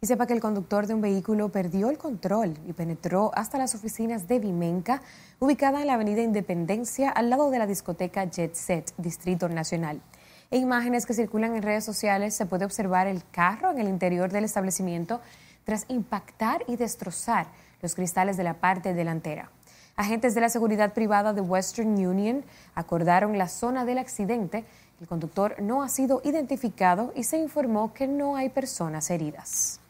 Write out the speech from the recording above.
Y sepa que el conductor de un vehículo perdió el control y penetró hasta las oficinas de Vimenca, ubicada en la avenida Independencia, al lado de la discoteca Jet Set, Distrito Nacional. En imágenes que circulan en redes sociales se puede observar el carro en el interior del establecimiento tras impactar y destrozar los cristales de la parte delantera. Agentes de la seguridad privada de Western Union acordaron la zona del accidente. El conductor no ha sido identificado y se informó que no hay personas heridas.